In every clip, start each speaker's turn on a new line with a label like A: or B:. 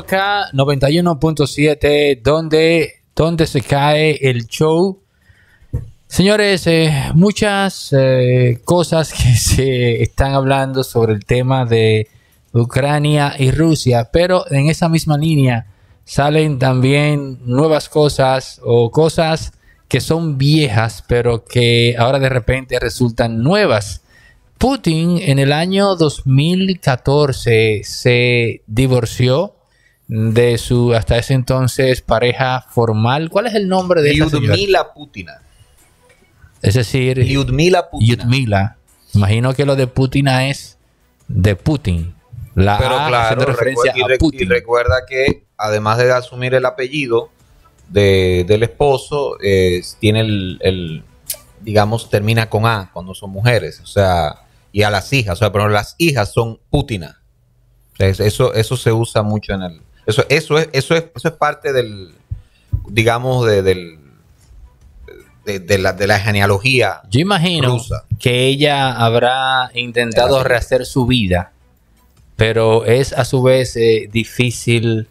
A: 91.7, ¿Dónde se cae el show. Señores, eh, muchas eh, cosas que se están hablando sobre el tema de Ucrania y Rusia, pero en esa misma línea salen también nuevas cosas o cosas que son viejas, pero que ahora de repente resultan nuevas. Putin en el año 2014 se divorció de su hasta ese entonces pareja formal. ¿Cuál es el nombre de Lyudmila Putina. Es decir, Yudmila, Putina. Imagino que lo de Putina es de Putin. La Pero claro, referencia
B: a Putin. recuerda que además de asumir el apellido del esposo, tiene el, digamos, termina con A cuando son mujeres. O sea, y a las hijas. O sea, pero las hijas son Putina. eso, eso se usa mucho en el, eso, eso, es, eso, es, parte del, digamos, de, del,
A: de, la, de, la, genealogía. Yo imagino que ella habrá intentado rehacer su vida, pero es a su vez eh, difícil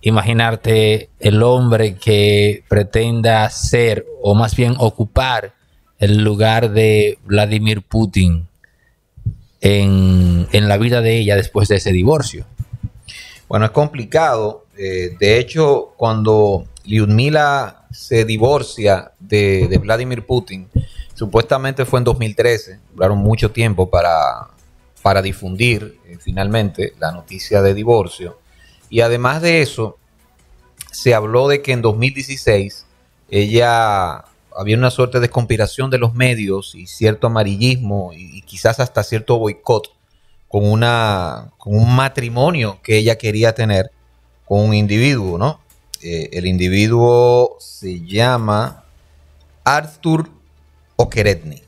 A: imaginarte el hombre que pretenda ser o más bien ocupar el lugar de Vladimir Putin en, en la vida de ella después de ese divorcio.
B: Bueno, es complicado. Eh, de hecho, cuando Lyudmila se divorcia de, Vladimir Putin, supuestamente fue en 2013, duraron mucho tiempo para, para difundir eh, finalmente la noticia de divorcio. Y además de eso, se habló de que en 2016 ella había una suerte de conspiración de los medios y cierto amarillismo y, y quizás hasta cierto boicot con, una, con un matrimonio que ella quería tener con un individuo, ¿no? Eh, el individuo se llama Arthur O'Keretny.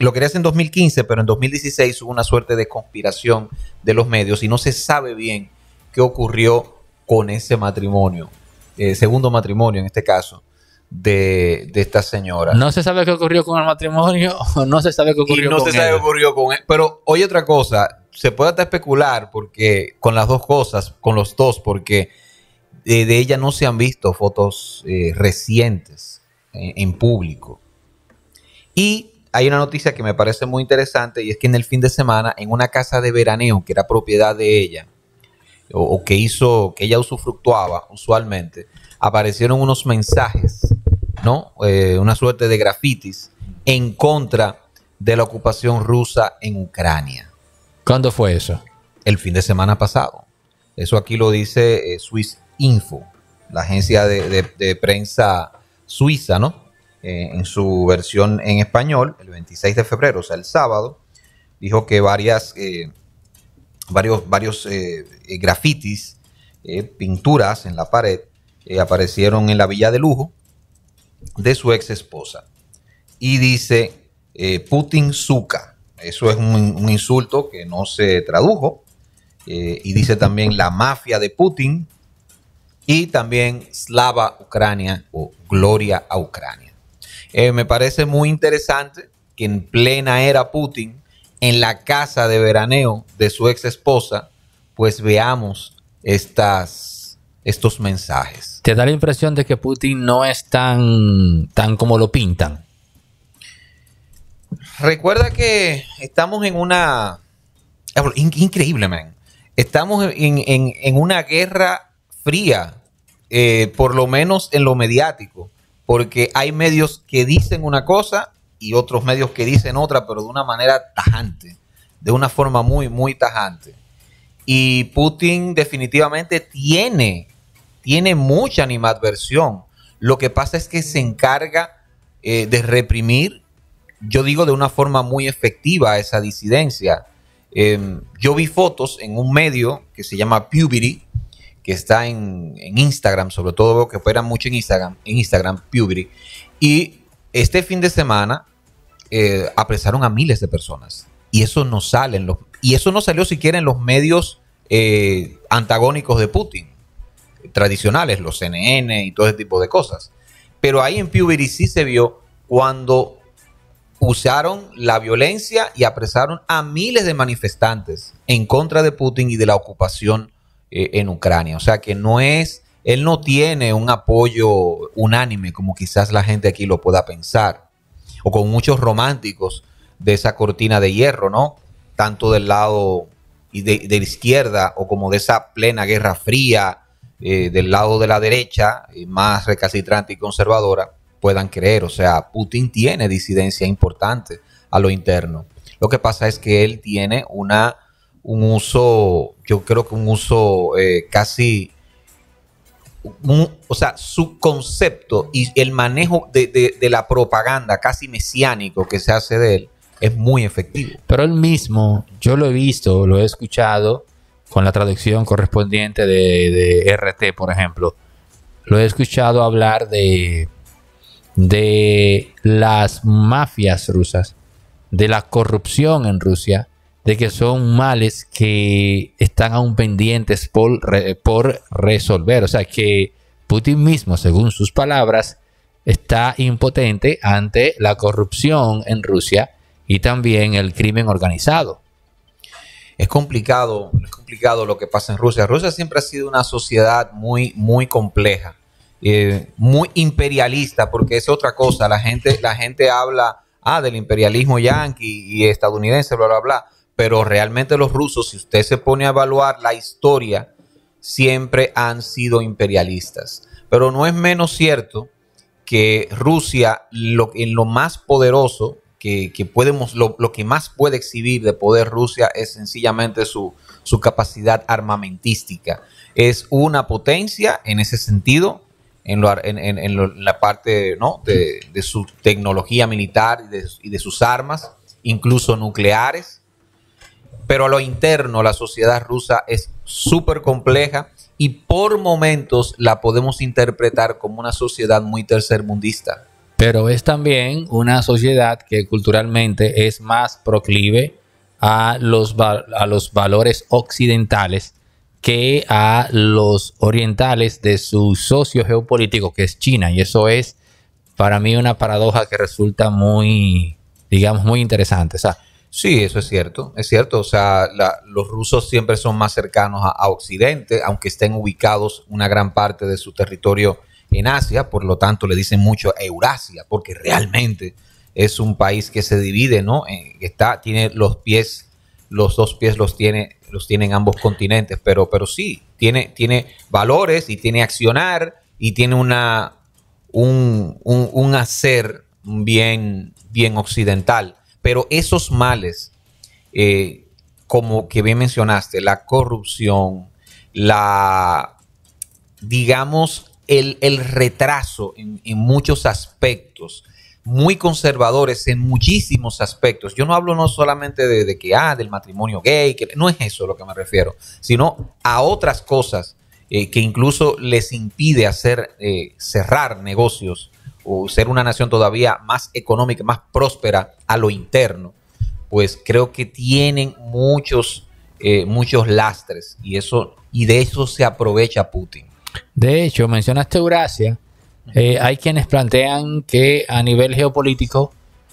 B: lo quería hacer en 2015, pero en 2016 hubo una suerte de conspiración de los medios y no se sabe bien qué ocurrió con ese matrimonio, eh, segundo matrimonio en este caso de, esta señora. No
A: se sabe qué ocurrió con el matrimonio, no se sabe qué ocurrió no se sabe
B: ocurrió con él. Pero oye otra cosa, se puede hasta especular porque con las dos cosas, con los dos, porque eh, de, ella no se han visto fotos eh, recientes en, público. Y hay una noticia que me parece muy interesante y es que en el fin de semana, en una casa de veraneo que era propiedad de ella, o que hizo, que ella usufructuaba usualmente, aparecieron unos mensajes eh, una suerte de grafitis en contra de la ocupación rusa en Ucrania. ¿Cuándo fue eso? El fin de semana pasado. Eso aquí lo dice eh, Swiss Info, la agencia de, prensa suiza, ¿no? Eh, en su versión en español, el 26 de febrero, o sea, el sábado, dijo que varias, varios, varios grafitis, pinturas en la pared, aparecieron en la Villa de Lujo, de su ex esposa. Y dice eh, Putin Suka. Eso es un, insulto que no se tradujo. Eh, y dice también la mafia de Putin. Y también Slava Ucrania o Gloria a Ucrania. Eh, me parece muy interesante que en plena era Putin, en la casa de veraneo de su ex esposa, pues veamos estas estos mensajes.
A: ¿Te da la impresión de que Putin no es tan, tan como lo pintan?
B: Recuerda que estamos en una... Ah, increíble, man. Estamos en, una guerra fría, eh, por lo menos en lo mediático, porque hay medios que dicen una cosa y otros medios que dicen otra, pero de una manera tajante, de una forma muy, muy tajante. Y Putin definitivamente tiene tiene mucha animadversión. Lo que pasa es que se encarga eh, de reprimir, yo digo de una forma muy efectiva, esa disidencia. Em, yo vi fotos en un medio que se llama Puberty, que está en, Instagram, sobre todo veo que fuera mucho en Instagram, en Instagram, Puberty. Y este fin de semana eh, apresaron a miles de personas. Y eso no sale y eso no salió siquiera en los medios eh, antagónicos de Putin tradicionales, los CNN y todo ese tipo de cosas. Pero ahí en Puberty sí se vio cuando usaron la violencia y apresaron a miles de manifestantes en contra de Putin y de la ocupación eh, en Ucrania. O sea que no es, él no tiene un apoyo unánime como quizás la gente aquí lo pueda pensar, o con muchos románticos de esa cortina de hierro, ¿no? Tanto del lado de, de la izquierda o como de esa plena guerra fría eh, del lado de la derecha, eh, más recalcitrante y conservadora, puedan creer. O sea, Putin tiene disidencia importante a lo interno. Lo que pasa es que él tiene una, un uso, yo creo que un uso eh, casi, o sea, su concepto y el manejo de, de la propaganda casi mesiánico
A: que se hace de él es muy efectivo. Pero él mismo, yo lo he visto, lo he escuchado, con la traducción correspondiente de, RT, por ejemplo. Lo he escuchado hablar de, de las mafias rusas, de la corrupción en Rusia, de que son males que están aún pendientes por resolver. O sea que Putin mismo, según sus palabras, está impotente ante la corrupción en Rusia y también el crimen organizado es complicado, es complicado lo que pasa en
B: Rusia. Rusia siempre ha sido una sociedad muy, muy compleja, eh, muy imperialista, porque es otra cosa. La gente, la gente habla ah, del imperialismo yanqui y estadounidense, bla, bla, bla. Pero realmente los rusos, si usted se pone a evaluar la historia, siempre han sido imperialistas. Pero no es menos cierto que Rusia, en lo más poderoso, que, lo, que más puede exhibir de poder Rusia es sencillamente su, capacidad armamentística. Es una potencia en ese sentido, en, la parte ¿no? de, su tecnología militar y de, y de sus armas, incluso nucleares. Pero a lo interno la sociedad rusa es súper
A: compleja
B: y por momentos la podemos interpretar como una sociedad muy
A: tercermundista pero es también una sociedad que culturalmente es más proclive a los, a los valores occidentales que a los orientales de su socio geopolítico, que es China. Y eso es para mí una paradoja que resulta muy, digamos, muy interesante.
B: sí, eso es cierto, es cierto. O sea, los rusos siempre son más cercanos a, Occidente, aunque estén ubicados una gran parte de su territorio en Asia, por lo tanto le dicen mucho Eurasia, porque realmente es un país que se divide, ¿no? Eh, está, tiene los pies, los dos pies los tiene, los tienen ambos continentes, pero, pero sí, tiene, tiene valores y tiene accionar y tiene una, un, hacer bien, bien occidental. Pero esos males, eh, como que bien mencionaste, la corrupción, la, digamos, el, retraso en, muchos aspectos, muy conservadores en muchísimos aspectos. Yo no hablo no solamente de, que, ah, del matrimonio gay, que no es eso a lo que me refiero, sino a otras cosas eh, que incluso les impide hacer, eh, cerrar negocios o ser una nación todavía más económica, más próspera a lo interno, pues creo que tienen muchos, eh, muchos lastres y, eso,
A: y de eso se aprovecha Putin. De hecho, mencionaste Eurasia. Eh, hay quienes plantean que a nivel geopolítico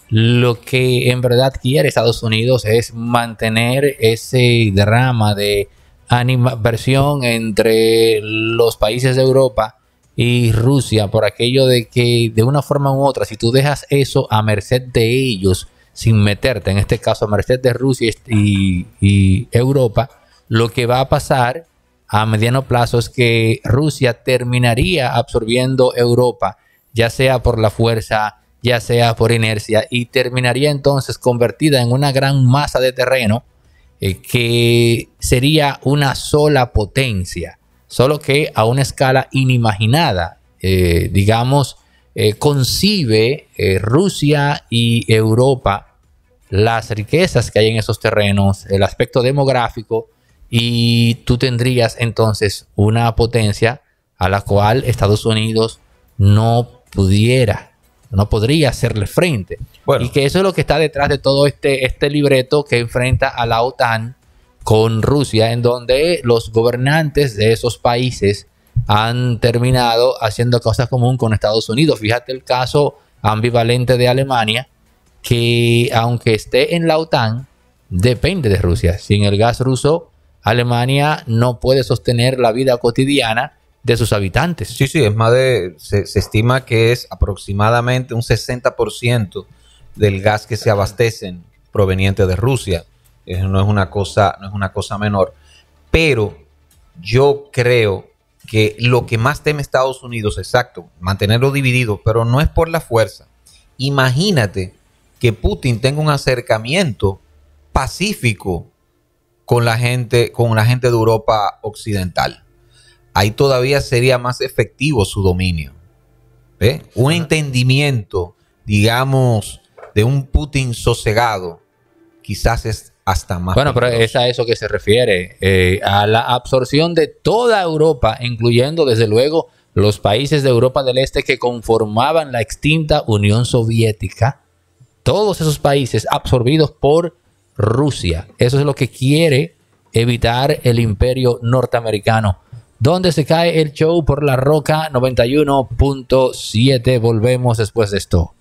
A: lo que en verdad quiere Estados Unidos es mantener ese drama de animación entre los países de Europa y Rusia por aquello de que de una forma u otra, si tú dejas eso a merced de ellos sin meterte, en este caso a merced de Rusia y, y Europa, lo que va a pasar a mediano plazo es que Rusia terminaría absorbiendo Europa, ya sea por la fuerza, ya sea por inercia, y terminaría entonces convertida en una gran masa de terreno eh, que sería una sola potencia, solo que a una escala inimaginada, eh, digamos, eh, concibe Rusia y Europa las riquezas que hay en esos terrenos, el aspecto demográfico, y tú tendrías entonces una potencia a la cual Estados Unidos no pudiera, no podría hacerle frente. Y que eso es lo que está detrás de todo este, este libreto que enfrenta a la OTAN con Rusia, en donde los gobernantes de esos países han terminado haciendo cosas comunes con Estados Unidos. Fíjate el caso ambivalente de Alemania, que aunque esté en la OTAN, depende de Rusia. Sin el gas ruso, Alemania no puede sostener la vida cotidiana de sus habitantes. Sí, sí, es más de, se, estima que
B: es aproximadamente un 60% del gas que se abastecen proveniente de Rusia. Eh, no es una cosa, no es una cosa menor. Pero yo creo que lo que más teme Estados Unidos, exacto, mantenerlo dividido, pero no es por la fuerza. Imagínate que Putin tenga un acercamiento pacífico con la gente, con la gente de Europa Occidental. Ahí todavía sería más efectivo su dominio. Un entendimiento, digamos, de un Putin sosegado, quizás es hasta más. Bueno, pero es
A: a eso que se refiere, eh, a la absorción de toda Europa, incluyendo desde luego los países de Europa del Este que conformaban la extinta Unión Soviética. Todos esos países absorbidos por Rusia. Eso es lo que quiere evitar el imperio norteamericano. Donde se cae el show por la roca 91.7. Volvemos después de esto.